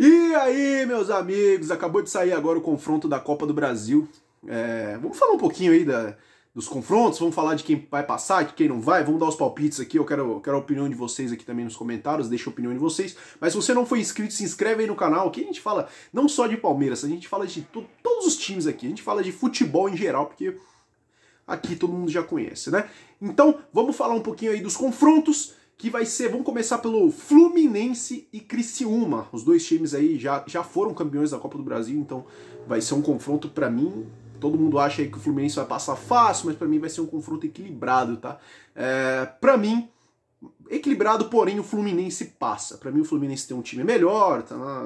E aí, meus amigos, acabou de sair agora o confronto da Copa do Brasil. É, vamos falar um pouquinho aí da, dos confrontos, vamos falar de quem vai passar, de quem não vai, vamos dar os palpites aqui, eu quero, quero a opinião de vocês aqui também nos comentários, deixa a opinião de vocês. Mas se você não foi inscrito, se inscreve aí no canal, que a gente fala não só de Palmeiras, a gente fala de to todos os times aqui, a gente fala de futebol em geral, porque aqui todo mundo já conhece, né? Então, vamos falar um pouquinho aí dos confrontos que vai ser, vamos começar pelo Fluminense e Criciúma. Os dois times aí já, já foram campeões da Copa do Brasil, então vai ser um confronto para mim. Todo mundo acha aí que o Fluminense vai passar fácil, mas para mim vai ser um confronto equilibrado, tá? É, para mim, equilibrado, porém o Fluminense passa. Para mim o Fluminense tem um time melhor, tá,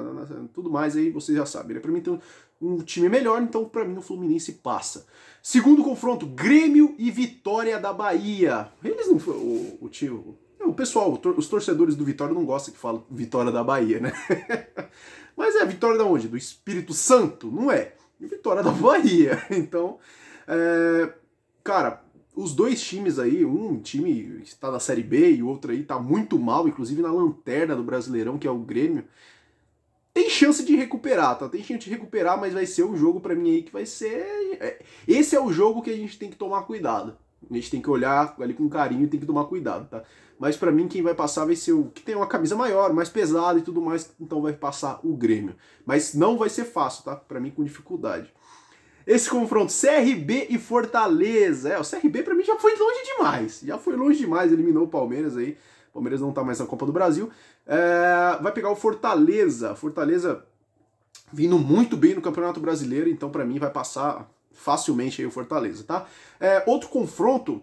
tudo mais aí vocês já sabem. Né? Para mim tem um, time melhor, então para mim o Fluminense passa. Segundo confronto, Grêmio e Vitória da Bahia. Eles não o, o, o pessoal, os torcedores do Vitória não gostam que fala Vitória da Bahia, né? Mas é, Vitória da onde? Do Espírito Santo? Não é. Vitória da Bahia. Então, é, cara, os dois times aí, um time está na Série B e o outro aí está muito mal, inclusive na lanterna do Brasileirão, que é o Grêmio. Tem chance de recuperar, tá? Tem chance de recuperar, mas vai ser um jogo para mim aí que vai ser. É, esse é o jogo que a gente tem que tomar cuidado. A gente tem que olhar ali com carinho e tem que tomar cuidado, tá? Mas para mim, quem vai passar vai ser o que tem uma camisa maior, mais pesada e tudo mais, então vai passar o Grêmio. Mas não vai ser fácil, tá? Para mim, com dificuldade. Esse confronto CRB e Fortaleza. É, o CRB para mim já foi longe demais. Já foi longe demais, eliminou o Palmeiras aí. O Palmeiras não tá mais na Copa do Brasil. É, vai pegar o Fortaleza. Fortaleza vindo muito bem no Campeonato Brasileiro, então para mim vai passar facilmente aí o Fortaleza, tá? É, outro confronto,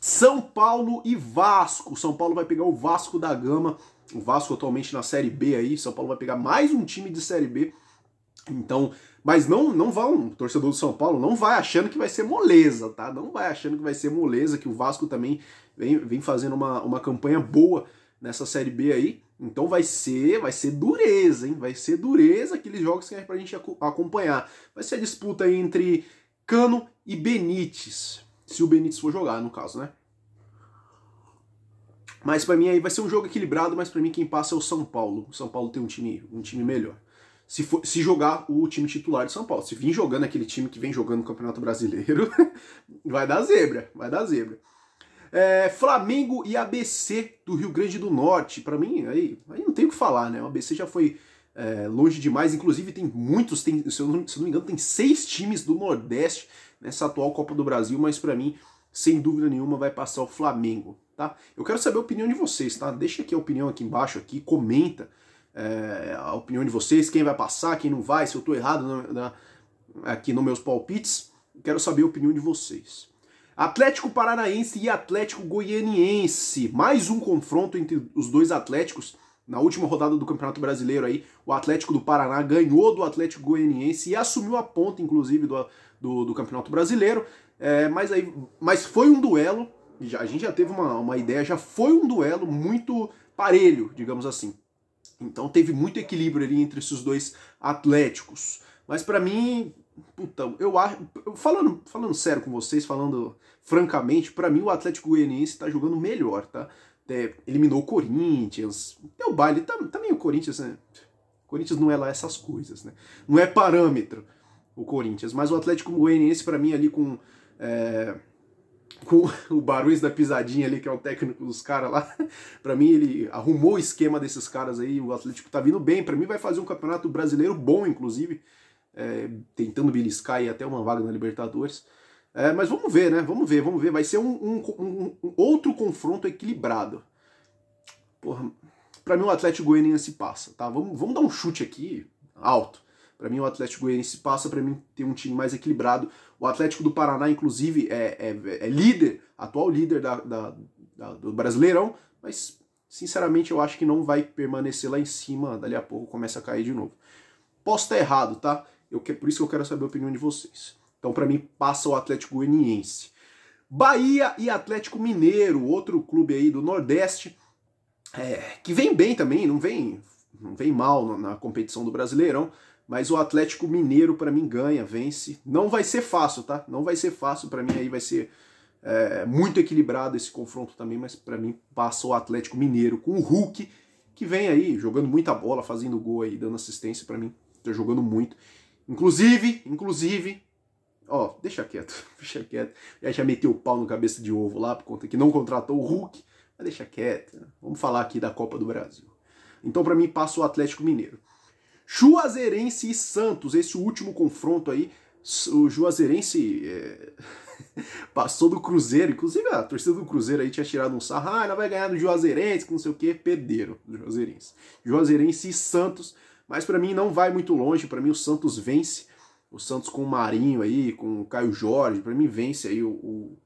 São Paulo e Vasco. São Paulo vai pegar o Vasco da Gama, o Vasco atualmente na Série B aí, São Paulo vai pegar mais um time de Série B, então, mas não não vão, torcedor do São Paulo, não vai achando que vai ser moleza, tá? Não vai achando que vai ser moleza, que o Vasco também vem, vem fazendo uma, uma campanha boa nessa Série B aí. Então vai ser, vai ser dureza, hein? Vai ser dureza aqueles jogos que é pra gente acompanhar. Vai ser a disputa entre Cano e Benítez, se o Benítez for jogar, no caso, né? Mas para mim aí vai ser um jogo equilibrado, mas para mim quem passa é o São Paulo. O São Paulo tem um time, um time melhor. Se, for, se jogar o time titular de São Paulo, se vir jogando aquele time que vem jogando no Campeonato Brasileiro, vai dar zebra, vai dar zebra. É, Flamengo e ABC do Rio Grande do Norte. Para mim, aí, aí não tem o que falar, né? O ABC já foi é, longe demais. Inclusive, tem muitos, tem, se, eu não, se eu não me engano, tem seis times do Nordeste nessa atual Copa do Brasil, mas para mim, sem dúvida nenhuma, vai passar o Flamengo. Tá? Eu quero saber a opinião de vocês, tá? Deixa aqui a opinião aqui embaixo, aqui, comenta é, a opinião de vocês, quem vai passar, quem não vai, se eu estou errado na, na, aqui nos meus palpites. Quero saber a opinião de vocês. Atlético Paranaense e Atlético Goianiense. Mais um confronto entre os dois Atléticos. Na última rodada do Campeonato Brasileiro aí, o Atlético do Paraná ganhou do Atlético Goianiense e assumiu a ponta, inclusive, do, do, do Campeonato Brasileiro. É, mas, aí, mas foi um duelo, já, a gente já teve uma, uma ideia, já foi um duelo muito parelho, digamos assim. Então teve muito equilíbrio ali entre esses dois Atléticos. Mas para mim, então eu acho. Falando, falando sério com vocês, falando francamente, para mim o Atlético Goianiense tá jogando melhor, tá? É, eliminou o Corinthians. Deu baile. Também tá, tá o Corinthians, né? O Corinthians não é lá essas coisas, né? Não é parâmetro o Corinthians. Mas o Atlético Goianiense, para mim, ali com. É, com o Barões da Pisadinha ali, que é o técnico dos caras lá, para mim ele arrumou o esquema desses caras aí, o Atlético tá vindo bem, para mim vai fazer um campeonato brasileiro bom, inclusive, é, tentando beliscar e até uma vaga na Libertadores. É, mas vamos ver, né? Vamos ver, vamos ver. Vai ser um, um, um, um outro confronto equilibrado. Porra, pra mim o Atlético Goianiense passa, tá? Vamos, vamos dar um chute aqui alto. Para mim o Atlético Goianiense passa, para mim tem um time mais equilibrado. O Atlético do Paraná, inclusive, é, é, é líder, atual líder da, da, da, do Brasileirão, mas sinceramente eu acho que não vai permanecer lá em cima, dali a pouco começa a cair de novo. Posso estar errado, tá? Eu que, por isso que eu quero saber a opinião de vocês. Então, para mim, passa o Atlético Goianiense. Bahia e Atlético Mineiro, outro clube aí do Nordeste, é, que vem bem também, não vem, não vem mal na competição do Brasileirão, mas o Atlético Mineiro para mim ganha, vence. Não vai ser fácil, tá? Não vai ser fácil para mim aí, vai ser é, muito equilibrado esse confronto também, mas para mim passa o Atlético Mineiro com o Hulk, que vem aí jogando muita bola, fazendo gol aí, dando assistência para mim, tá jogando muito. Inclusive, inclusive, ó, deixa quieto, deixa quieto. Já já meteu o pau no cabeça de ovo lá por conta que não contratou o Hulk, mas deixa quieto. Vamos falar aqui da Copa do Brasil. Então para mim passa o Atlético Mineiro. Juazeirense e Santos, esse último confronto aí, o Juazeirense é... passou do Cruzeiro, inclusive a torcida do Cruzeiro aí tinha tirado um sarra, ah, ela vai ganhar do Juazeirense, que não sei o que, perderam do Juazeirense. Juazeirense e Santos, mas para mim não vai muito longe, para mim o Santos vence. O Santos com o Marinho aí, com o Caio Jorge, para mim vence aí o, o,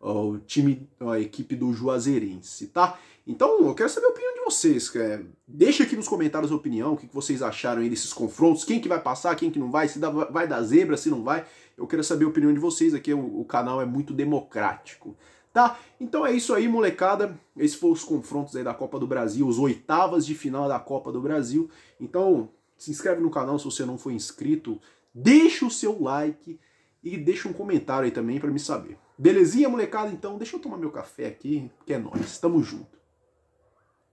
o, time, a equipe do Juazeirense, tá? Então eu quero saber a opinião de vocês. É, deixa aqui nos comentários a opinião, o que, vocês acharam aí desses confrontos, quem que vai passar, quem que não vai, se dá, vai dar zebra, se não vai. Eu quero saber a opinião de vocês aqui, o, o canal é muito democrático. Tá? Então é isso aí, molecada. Esses foram os confrontos aí da Copa do Brasil, os oitavas de final da Copa do Brasil. Então, se inscreve no canal se você não for inscrito, deixa o seu like e deixa um comentário aí também para me saber. Belezinha, molecada? Então, deixa eu tomar meu café aqui, que é nóis. Tamo junto.